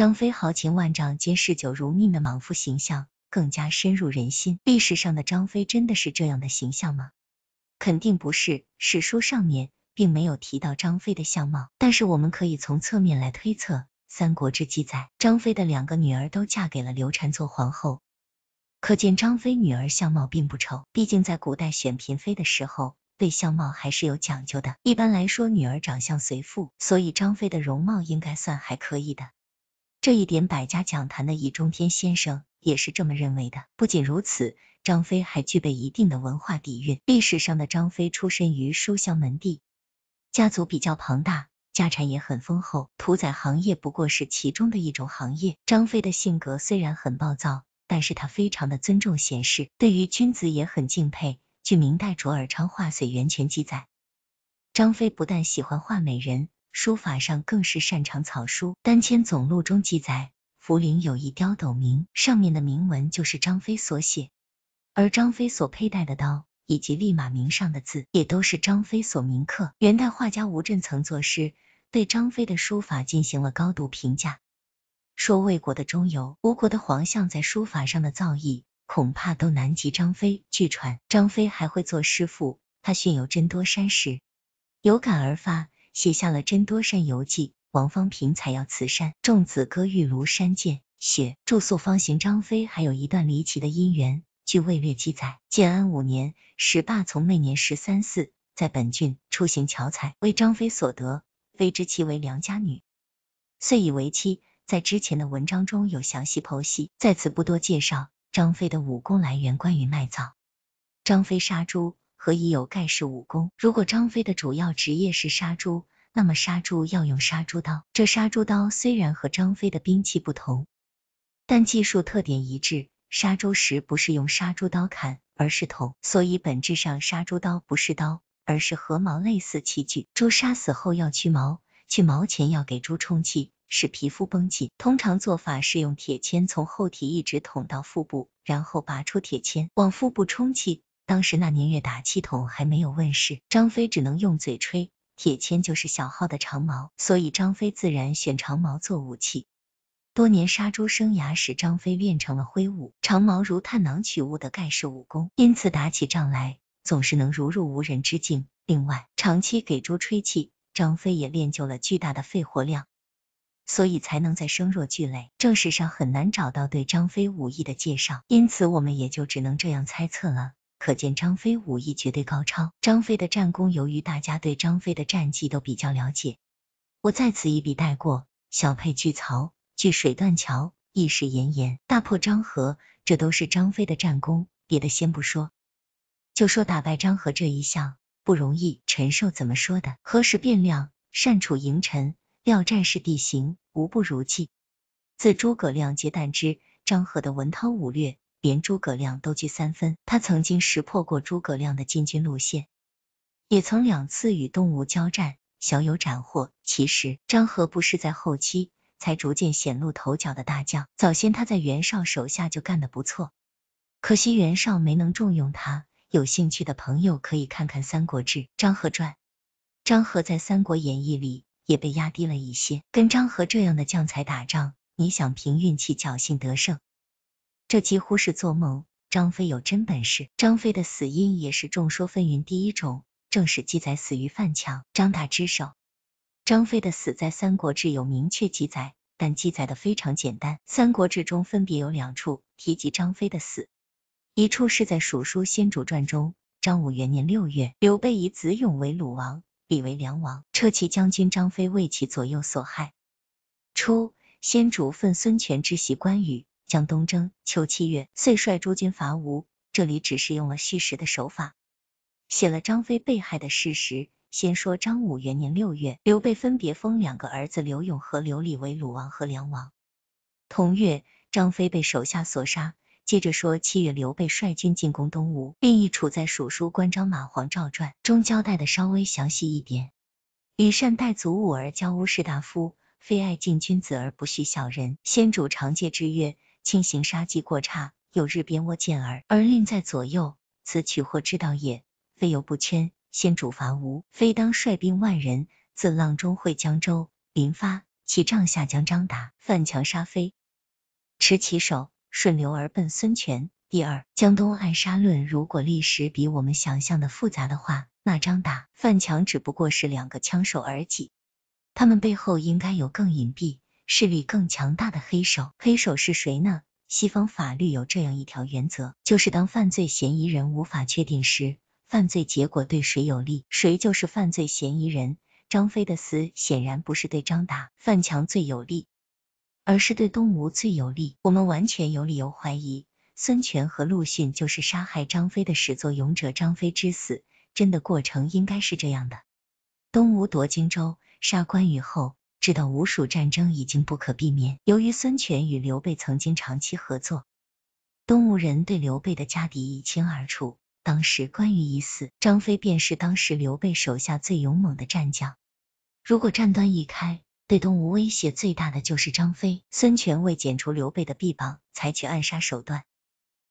张飞豪情万丈、兼嗜酒如命的莽夫形象更加深入人心。历史上的张飞真的是这样的形象吗？肯定不是，史书上面并没有提到张飞的相貌。但是我们可以从侧面来推测，《三国志》记载，张飞的两个女儿都嫁给了刘禅做皇后，可见张飞女儿相貌并不丑。毕竟在古代选嫔妃的时候，对相貌还是有讲究的。一般来说，女儿长相随父，所以张飞的容貌应该算还可以的。这一点，百家讲坛的易中天先生也是这么认为的。不仅如此，张飞还具备一定的文化底蕴。历史上的张飞出身于书香门第，家族比较庞大，家产也很丰厚，屠宰行业不过是其中的一种行业。张飞的性格虽然很暴躁，但是他非常的尊重贤士，对于君子也很敬佩。据明代卓尔昌《化髓源泉》记载，张飞不但喜欢画美人。书法上更是擅长草书，《丹铅总录》中记载，茯陵有一雕斗铭，上面的铭文就是张飞所写。而张飞所佩戴的刀以及立马铭上的字，也都是张飞所铭刻。元代画家吴镇曾作诗，对张飞的书法进行了高度评价，说魏国的钟繇，吴国的皇象，在书法上的造诣恐怕都难及张飞。据传，张飞还会做师赋，他训有真多山石，有感而发。写下了《真多山游记》，王方平采药辞山，众子歌玉庐山见写住宿方行张飞，还有一段离奇的姻缘。据魏略记载，建安五年，石霸从那年十三四，在本郡出行巧采，为张飞所得，非知其为良家女，遂以为妻。在之前的文章中有详细剖析，在此不多介绍。张飞的武功来源关于卖枣，张飞杀猪。何以有盖世武功？如果张飞的主要职业是杀猪，那么杀猪要用杀猪刀。这杀猪刀虽然和张飞的兵器不同，但技术特点一致。杀猪时不是用杀猪刀砍，而是捅。所以本质上杀猪刀不是刀，而是和毛类似器具。猪杀死后要去毛，去毛前要给猪充气，使皮肤绷紧。通常做法是用铁签从后体一直捅到腹部，然后拔出铁签，往腹部充气。当时那年月，打气筒还没有问世，张飞只能用嘴吹。铁签就是小号的长矛，所以张飞自然选长矛做武器。多年杀猪生涯使张飞练成了挥舞长矛如探囊取物的盖世武功，因此打起仗来总是能如入无人之境。另外，长期给猪吹气，张飞也练就了巨大的肺活量，所以才能在声若巨雷。正史上很难找到对张飞武艺的介绍，因此我们也就只能这样猜测了。可见张飞武艺绝对高超。张飞的战功，由于大家对张飞的战绩都比较了解，我在此一笔带过。小沛聚曹，聚水断桥，一时炎炎，大破张合，这都是张飞的战功。别的先不说，就说打败张合这一项不容易。陈寿怎么说的？何时变亮，善处迎陈，料战士地形，无不如计。自诸葛亮接旦之，张合的文韬武略。连诸葛亮都惧三分，他曾经识破过诸葛亮的进军路线，也曾两次与东吴交战，小有斩获。其实张合不是在后期才逐渐显露头角的大将，早先他在袁绍手下就干得不错，可惜袁绍没能重用他。有兴趣的朋友可以看看《三国志·张合传》。张合在《三国演义》里也被压低了一些，跟张合这样的将才打仗，你想凭运气侥幸得胜？这几乎是做梦。张飞有真本事。张飞的死因也是众说纷纭。第一种正史记载死于范强、张达之手。张飞的死在《三国志》有明确记载，但记载的非常简单。《三国志》中分别有两处提及张飞的死，一处是在《蜀书先主传》中，张武元年六月，刘备以子勇为鲁王，礼为梁王，车骑将军张飞为其左右所害。初，先主愤孙权之袭关羽。将东征，秋七月，遂率诸军伐吴。这里只是用了虚实的手法，写了张飞被害的事实。先说张武元年六月，刘备分别封两个儿子刘永和刘礼为鲁王和梁王。同月，张飞被手下所杀。接着说七月，刘备率军进攻东吴。并一处在《蜀书·关张马黄赵传》中交代的稍微详细一点，以善待祖武而教污士大夫，非爱敬君子而不恤小人。先主常戒之曰。轻行杀机过差，有日边窝舰而而令在左右，此取货之道也。非由不谦，先主伐吴，非当率兵万人自阆中会江州，临发，其帐下将张达、范强杀飞，持其手，顺流而奔孙权。第二，江东暗杀论，如果历史比我们想象的复杂的话，那张达、范强只不过是两个枪手而已，他们背后应该有更隐蔽。势力更强大的黑手，黑手是谁呢？西方法律有这样一条原则，就是当犯罪嫌疑人无法确定时，犯罪结果对谁有利，谁就是犯罪嫌疑人。张飞的死显然不是对张达、范强最有利，而是对东吴最有利。我们完全有理由怀疑，孙权和陆逊就是杀害张飞的始作俑者。张飞之死真的过程应该是这样的：东吴夺荆州，杀关羽后。知道吴蜀战争已经不可避免。由于孙权与刘备曾经长期合作，东吴人对刘备的家底一清二楚。当时关羽已死，张飞便是当时刘备手下最勇猛的战将。如果战端一开，对东吴威胁最大的就是张飞。孙权为剪除刘备的臂膀，采取暗杀手段，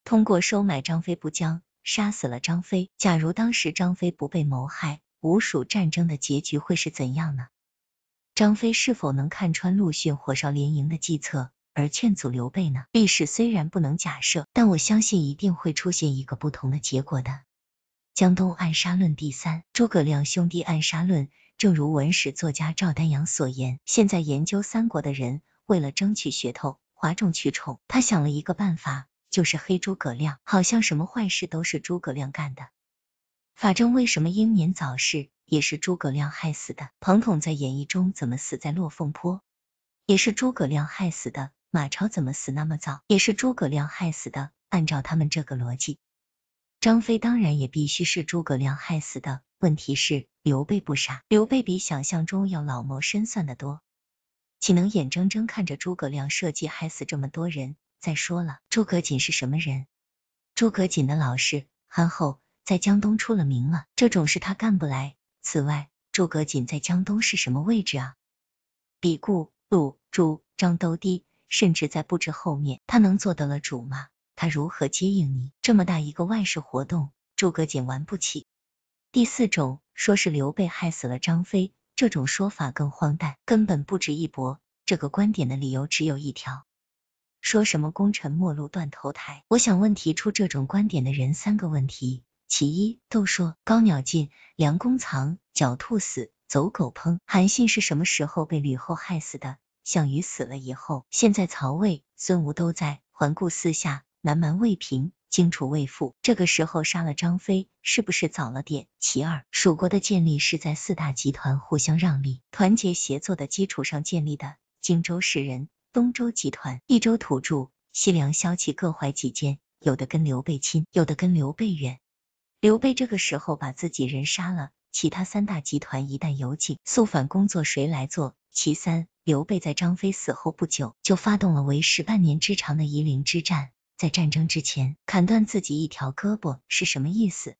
通过收买张飞部将，杀死了张飞。假如当时张飞不被谋害，吴蜀战争的结局会是怎样呢？张飞是否能看穿陆逊火烧连营的计策而劝阻刘备呢？历史虽然不能假设，但我相信一定会出现一个不同的结果的。江东暗杀论第三，诸葛亮兄弟暗杀论。正如文史作家赵丹阳所言，现在研究三国的人为了争取噱头，哗众取宠，他想了一个办法，就是黑诸葛亮，好像什么坏事都是诸葛亮干的。法正为什么英年早逝？也是诸葛亮害死的。庞统在演义中怎么死在落凤坡？也是诸葛亮害死的。马超怎么死那么早？也是诸葛亮害死的。按照他们这个逻辑，张飞当然也必须是诸葛亮害死的。问题是刘备不傻，刘备比想象中要老谋深算的多，岂能眼睁睁看着诸葛亮设计害死这么多人？再说了，诸葛瑾是什么人？诸葛瑾的老实、憨厚。在江东出了名了，这种事他干不来。此外，诸葛瑾在江东是什么位置啊？比顾陆朱、张都低，甚至在布置后面，他能做得了主吗？他如何接应你这么大一个外事活动？诸葛瑾玩不起。第四种，说是刘备害死了张飞，这种说法更荒诞，根本不值一驳。这个观点的理由只有一条，说什么功臣末路断头台？我想问提出这种观点的人三个问题。其一，都说高鸟尽，良弓藏；狡兔死，走狗烹。韩信是什么时候被吕后害死的？项羽死了以后，现在曹魏、孙吴都在环顾四下，南蛮未平，荆楚未复。这个时候杀了张飞，是不是早了点？其二，蜀国的建立是在四大集团互相让利、团结协作的基础上建立的。荆州士人、东周集团、益州土著、西凉萧齐各怀己见，有的跟刘备亲，有的跟刘备远。刘备这个时候把自己人杀了，其他三大集团一旦有警，肃反工作谁来做？其三，刘备在张飞死后不久就发动了为时半年之长的夷陵之战，在战争之前砍断自己一条胳膊是什么意思？